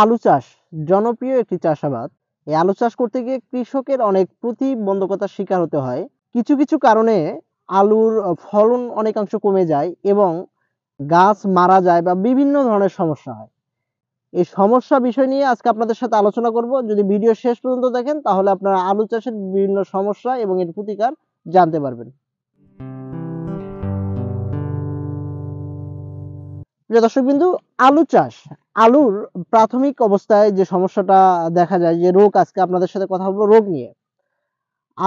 আলু চাষ জনপ্রিয় একটি চাষাবাদ এই আলু চাষ করতে গিয়ে কৃষকের অনেক প্রতিবন্ধকতার শিকার হতে হয় কিছু কিছু কারণে আলুর ফলন অনেকাংশ কমে যায় এবং গাছ মারা যায় বা বিভিন্ন ধরনের সমস্যা হয় এই সমস্যা বিষয় নিয়ে আজকে আপনাদের সাথে আলোচনা করব যদি ভিডিও শেষ পর্যন্ত দেখেন তাহলে আপনারা আলু চাষের বিভিন্ন সমস্যা এবং এর প্রতিকার জানতে পারবেন দর্শক বিন্দু আলু চাষ আলুর প্রাথমিক অবস্থায় যে সমস্যাটা দেখা যায় যে রোগ আজকে আপনাদের সাথে কথা বলবো রোগ নিয়ে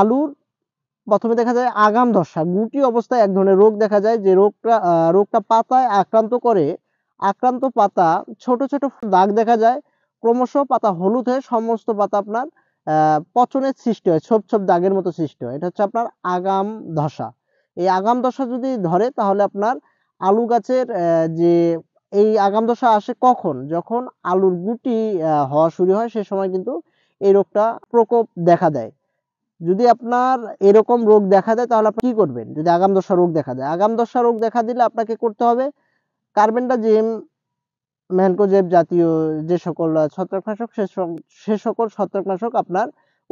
আলুর প্রথমে দেখা যায় আগাম ধসা গুটি অবস্থায় এক ধরনের রোগ দেখা যায় যে রোগটা রোগটা পাতায় আক্রান্ত করে আক্রান্ত পাতা ছোট ছোট দাগ দেখা যায় ক্রমশ পাতা হলুদ হয়ে সমস্ত পাতা আপনার পচনের সৃষ্টি হয় ছোপ ছোপ দাগের মতো সৃষ্টি হয় এটা হচ্ছে আপনার আগাম ধসা এই আগাম দশা যদি ধরে তাহলে আপনার আলু গাছের যে এই আগাম দশা আসে কখন যখন আলুর গুটি হওয়া শুরু হয় সে সময় কিন্তু এই রোগটা প্রকোপ দেখা দেয় যদি আপনার এরকম রোগ দেখা দেয় তাহলে আপনি কি করবেন যদি আগাম দশা রোগ দেখা দেয় আগাম দশা রোগ দেখা দিলে আপনাকে করতে হবে কার্বেন্ডাজিম ম্যানকোজেব জাতীয় যে সকল ছত্রাকনাশক সে সকল ছত্রাকনাশক আপনার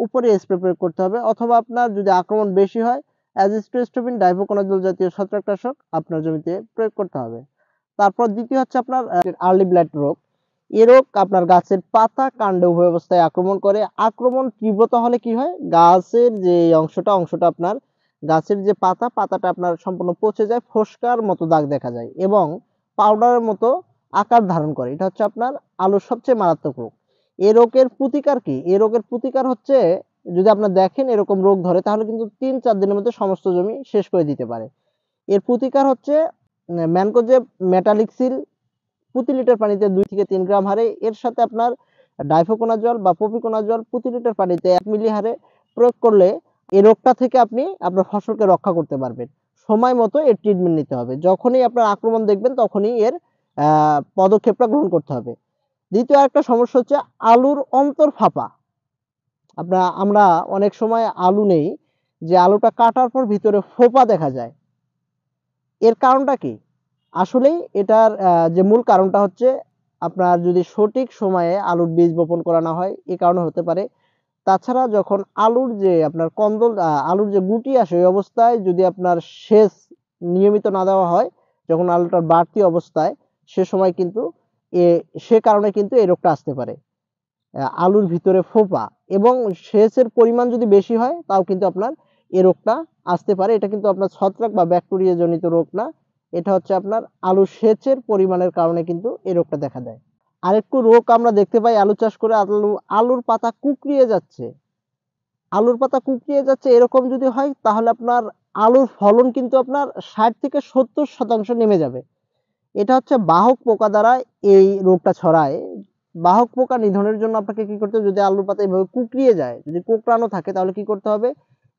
উপরে স্প্রে প্রয়োগ করতে হবে অথবা আপনার যদি আক্রমণ বেশি হয় অ্যাজিস্ট্রেস্টোবিন ডাইভোকোনাজল জাতীয় ছত্রাকনাশক আপনার জমিতে প্রয়োগ করতে হবে তারপর দ্বিতীয় হচ্ছে আপনার আর্লি ব্লাড রোগ এ রোগ আপনার গাছের পাতা কাণ্ড উভয় অবস্থায় আক্রমণ করে আক্রমণ তীব্রতা হলে কি হয় গাছের যে অংশটা অংশটা আপনার গাছের যে পাতা পাতাটা আপনার সম্পূর্ণ পচে যায় ফোসকার মতো দাগ দেখা যায় এবং পাউডারের মতো আকার ধারণ করে এটা হচ্ছে আপনার আলোর সবচেয়ে মারাত্মক রোগ এ রোগের প্রতিকার কি এ রোগের প্রতিকার হচ্ছে যদি আপনার দেখেন এরকম রোগ ধরে তাহলে কিন্তু তিন চার দিনের মধ্যে সমস্ত জমি শেষ করে দিতে পারে এর প্রতিকার হচ্ছে ম্যানকোজেব মেটালিক্সিল প্রতি লিটার পানিতে দুই থেকে তিন গ্রাম হারে এর সাথে আপনার ডাইফোকোনা জল বা পপিকোনা জল প্রতি লিটার পানিতে এক মিলি হারে প্রয়োগ করলে এই রোগটা থেকে আপনি আপনার ফসলকে রক্ষা করতে পারবেন সময় মতো এর ট্রিটমেন্ট নিতে হবে যখনই আপনার আক্রমণ দেখবেন তখনই এর পদক্ষেপটা গ্রহণ করতে হবে দ্বিতীয় একটা সমস্যা হচ্ছে আলুর অন্তর ফাঁপা আপনার আমরা অনেক সময় আলু নেই যে আলুটা কাটার পর ভিতরে ফোপা দেখা যায় এর কারণটা কি আসলে এটার যে মূল কারণটা হচ্ছে আপনার যদি সঠিক সময়ে আলুর বীজ বপন করা না হয় এ কারণে হতে পারে তাছাড়া যখন আলুর যে আপনার কন্দল আলুর যে গুটি আসে ওই অবস্থায় যদি আপনার শেষ নিয়মিত না দেওয়া হয় যখন আলুটার বাড়তি অবস্থায় সে সময় কিন্তু এ সে কারণে কিন্তু এই রোগটা আসতে পারে আলুর ভিতরে ফোপা এবং সেচের পরিমাণ যদি বেশি হয় তাও কিন্তু আপনার এ রোগটা আসতে পারে এটা কিন্তু আপনার ছত্রাক বা ব্যাকটেরিয়া জনিত রোগ না এটা হচ্ছে আপনার আলু সেচের পরিমাণের কারণে কিন্তু এ রোগটা দেখা দেয় আরেকটু রোগ আমরা দেখতে পাই আলু চাষ করে আলু আলুর পাতা কুকড়িয়ে যাচ্ছে আলুর পাতা কুকড়িয়ে যাচ্ছে এরকম যদি হয় তাহলে আপনার আলুর ফলন কিন্তু আপনার ষাট থেকে সত্তর শতাংশ নেমে যাবে এটা হচ্ছে বাহক পোকা দ্বারা এই রোগটা ছড়ায় বাহক পোকা নিধনের জন্য আপনাকে কি করতে হবে যদি আলুর পাতা এভাবে কুকড়িয়ে যায় যদি কোকড়ানো থাকে তাহলে কি করতে হবে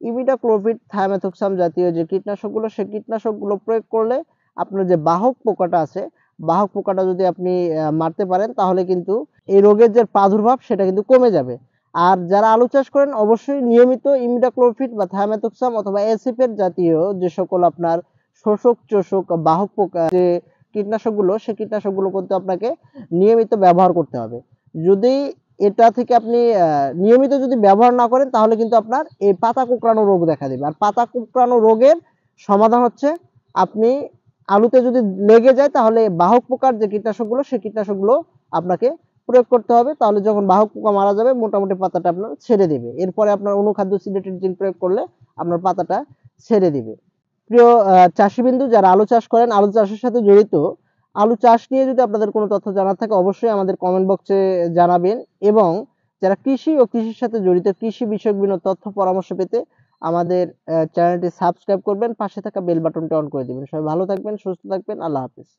ইমিডাক্লোভিড থায়ামেথক্সাম জাতীয় যে কীটনাশকগুলো সেই কীটনাশকগুলো প্রয়োগ করলে আপনার যে বাহক পোকাটা আছে বাহক পোকাটা যদি আপনি মারতে পারেন তাহলে কিন্তু এই রোগের যে প্রাদুর্ভাব সেটা কিন্তু কমে যাবে আর যারা আলু চাষ করেন অবশ্যই নিয়মিত ইমিডাক্লোফিট বা থায়ামেথোক্সাম অথবা এসিপের জাতীয় যে সকল আপনার শোষক চোষক বাহক পোকা যে কীটনাশকগুলো সেই কীটনাশকগুলো কিন্তু আপনাকে নিয়মিত ব্যবহার করতে হবে যদি এটা থেকে আপনি নিয়মিত যদি ব্যবহার না করেন তাহলে কিন্তু আপনার এই পাতা কুকড়ানো রোগ দেখা দেবে আর পাতা কুকড়ানো রোগের সমাধান হচ্ছে আপনি আলুতে যদি লেগে যায় তাহলে বাহক পোকার যে কীটনাশকগুলো সেই কীটনাশকগুলো আপনাকে প্রয়োগ করতে হবে তাহলে যখন বাহক পোকা মারা যাবে মোটামুটি পাতাটা আপনার ছেড়ে দেবে এরপরে আপনার অনুখাদ্য সিলেটেড জিন প্রয়োগ করলে আপনার পাতাটা ছেড়ে দিবে প্রিয় চাষিবিন্দু যারা আলু চাষ করেন আলু চাষের সাথে জড়িত আলু চাষ নিয়ে যদি আপনাদের কোনো তথ্য জানা থাকে অবশ্যই আমাদের কমেন্ট বক্সে জানাবেন এবং যারা কৃষি ও কৃষির সাথে জড়িত কৃষি বিষয়ক বিভিন্ন তথ্য পরামর্শ পেতে আমাদের চ্যানেলটি সাবস্ক্রাইব করবেন পাশে থাকা বেল বাটনটি অন করে দেবেন সবাই ভালো থাকবেন সুস্থ থাকবেন আল্লাহ হাফিজ